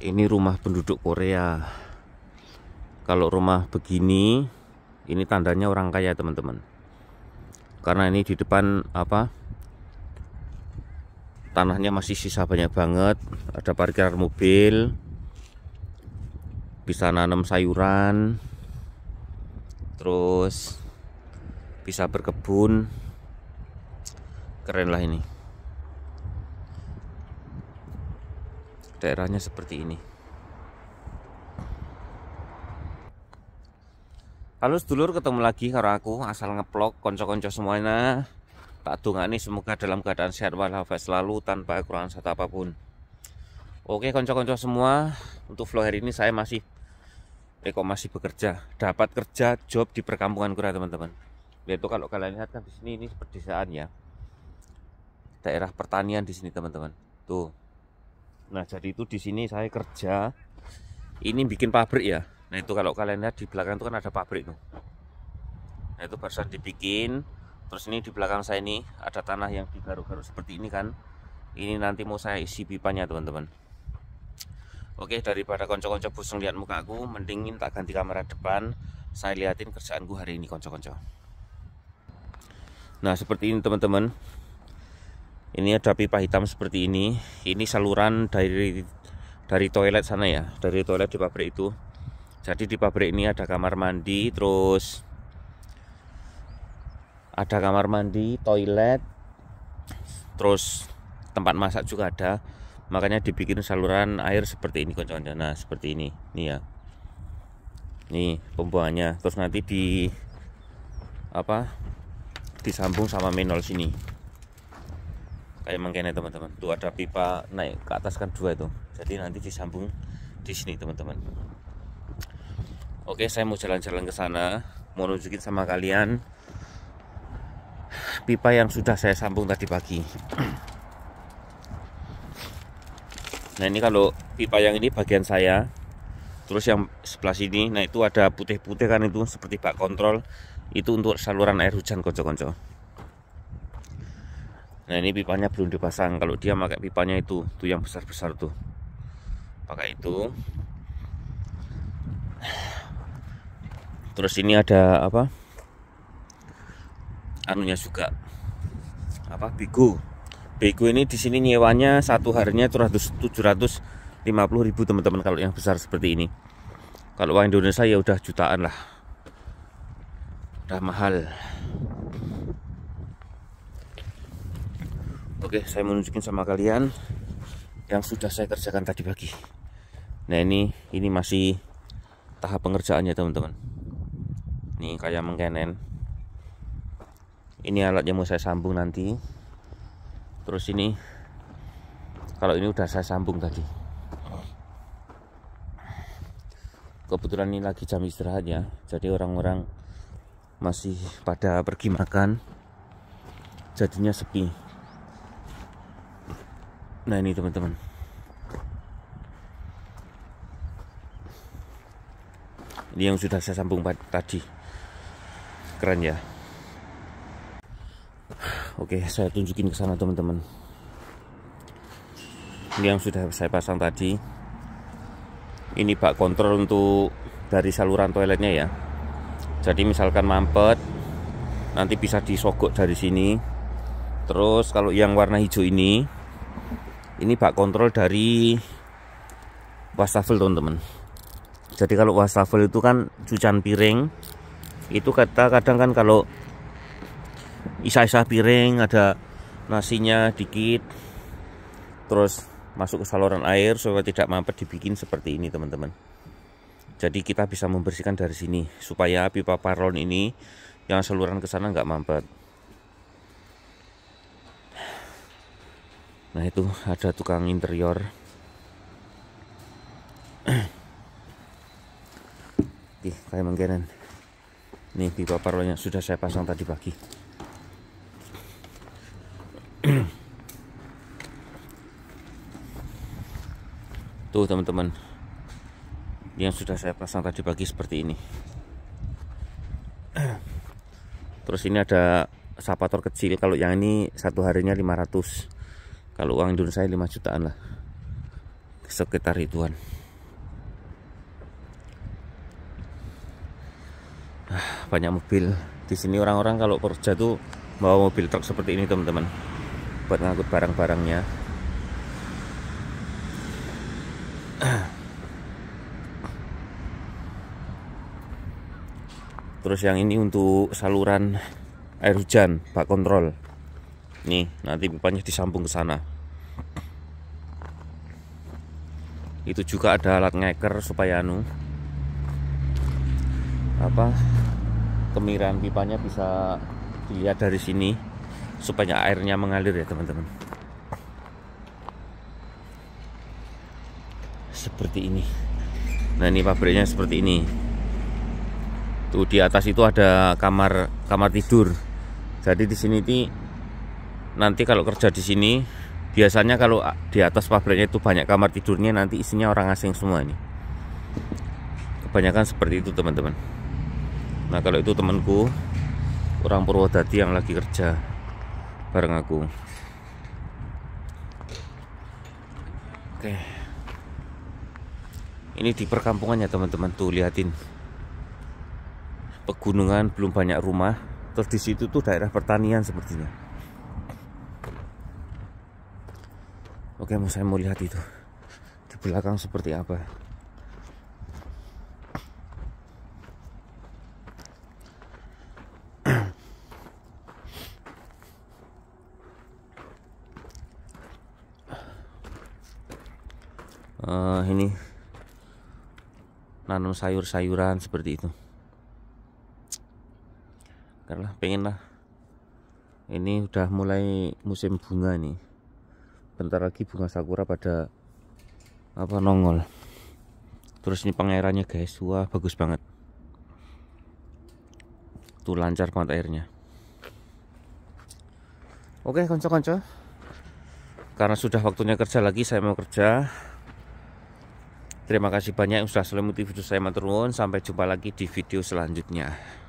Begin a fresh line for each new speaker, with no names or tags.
ini rumah penduduk Korea kalau rumah begini ini tandanya orang kaya teman-teman karena ini di depan apa tanahnya masih sisa banyak banget ada parkir mobil bisa nanam sayuran terus bisa berkebun keren lah ini daerahnya seperti ini Halo sedulur ketemu lagi karena aku asal ngeplok konco-konco semuanya tak nih semoga dalam keadaan sehat walafiat selalu tanpa kekurangan satu apapun Oke konco-konco semua untuk vlog hari ini saya masih Eko eh, masih bekerja dapat kerja job di perkampungan kura teman-teman yaitu kalau kalian lihat kan di sini ini pedesaan ya daerah pertanian di sini teman-teman tuh Nah, jadi itu di sini saya kerja. Ini bikin pabrik ya. Nah, itu kalau kalian lihat di belakang itu kan ada pabrik tuh. Nah, itu barusan dibikin. Terus ini di belakang saya ini ada tanah yang digaruk-garuk seperti ini kan. Ini nanti mau saya isi pipanya, teman-teman. Oke, daripada konco-konco busung lihat muka aku, mendingin tak ganti kamera depan. Saya liatin kerjaanku hari ini konco-konco. Nah, seperti ini teman-teman ini ada pipa hitam seperti ini ini saluran dari dari toilet sana ya dari toilet di pabrik itu jadi di pabrik ini ada kamar mandi terus ada kamar mandi toilet terus tempat masak juga ada makanya dibikin saluran air seperti ini kawan nah seperti ini nih ya ini pembuangannya terus nanti di apa disambung sama menol sini kayak mangkene teman-teman tuh ada pipa naik ke atas kan dua itu jadi nanti disambung di sini teman-teman oke saya mau jalan-jalan ke sana mau nunjukin sama kalian pipa yang sudah saya sambung tadi pagi nah ini kalau pipa yang ini bagian saya terus yang sebelah sini nah itu ada putih-putih kan itu seperti bak kontrol itu untuk saluran air hujan konco-konco Nah ini pipanya belum dipasang. Kalau dia pakai pipanya itu, tuh yang besar-besar tuh. Pakai itu. Terus ini ada apa? Anunya juga. Apa? Bigo. Bigo ini di sini nyewanya satu harinya 750 ribu teman-teman kalau yang besar seperti ini. Kalau uang Indonesia ya udah jutaan lah. Udah mahal. Oke, saya menunjukin sama kalian yang sudah saya kerjakan tadi pagi. Nah, ini ini masih tahap pengerjaannya, teman-teman. Nih kayak mengkenen. Ini alat yang mau saya sambung nanti. Terus ini kalau ini udah saya sambung tadi. Kebetulan ini lagi jam istirahat ya. Jadi orang-orang masih pada pergi makan. Jadinya sepi Nah ini teman-teman. Ini yang sudah saya sambung tadi. Keren ya. Oke, saya tunjukin ke sana teman-teman. Ini yang sudah saya pasang tadi. Ini bak kontrol untuk dari saluran toiletnya ya. Jadi misalkan mampet, nanti bisa disogok dari sini. Terus kalau yang warna hijau ini ini bak kontrol dari wastafel teman-teman jadi kalau wastafel itu kan cucian piring itu kata kadang kan kalau isah-isah piring ada nasinya dikit terus masuk ke saluran air supaya tidak mampet dibikin seperti ini teman-teman jadi kita bisa membersihkan dari sini supaya pipa paron ini yang saluran ke sana nggak mampet Nah itu ada tukang interior Oke kayak mengkeren Ini pipa parlonya sudah saya pasang tadi pagi Tuh teman-teman Yang sudah saya pasang tadi pagi seperti ini Terus ini ada sapator kecil Kalau yang ini satu harinya 500 kalau uang dulu saya 5 jutaan lah sekitar ituan ah, banyak mobil di sini orang-orang kalau kerja tuh bawa mobil truk seperti ini teman-teman buat ngangkut barang-barangnya terus yang ini untuk saluran air hujan bak kontrol Nih, nanti pipanya disambung ke sana. Itu juga ada alat ngeker supaya anu apa kemiran pipanya bisa dilihat dari sini supaya airnya mengalir ya teman-teman seperti ini nah ini pabriknya seperti ini tuh di atas itu ada kamar kamar tidur jadi di sini ti nanti kalau kerja di sini biasanya kalau di atas pabriknya itu banyak kamar tidurnya nanti isinya orang asing semua nih kebanyakan seperti itu teman-teman nah kalau itu temanku orang Purwodadi yang lagi kerja bareng aku oke ini di perkampungannya teman-teman tuh liatin pegunungan belum banyak rumah terus di situ tuh daerah pertanian sepertinya Oke, mau saya mau lihat itu di belakang seperti apa. uh, ini nanam sayur-sayuran seperti itu karena pengen lah ini udah mulai musim bunga nih sebentar lagi bunga sakura pada apa nongol terus ini pengairannya guys wah bagus banget tuh lancar banget airnya oke konco-konco karena sudah waktunya kerja lagi saya mau kerja terima kasih banyak yang sudah selalu video saya menurun sampai jumpa lagi di video selanjutnya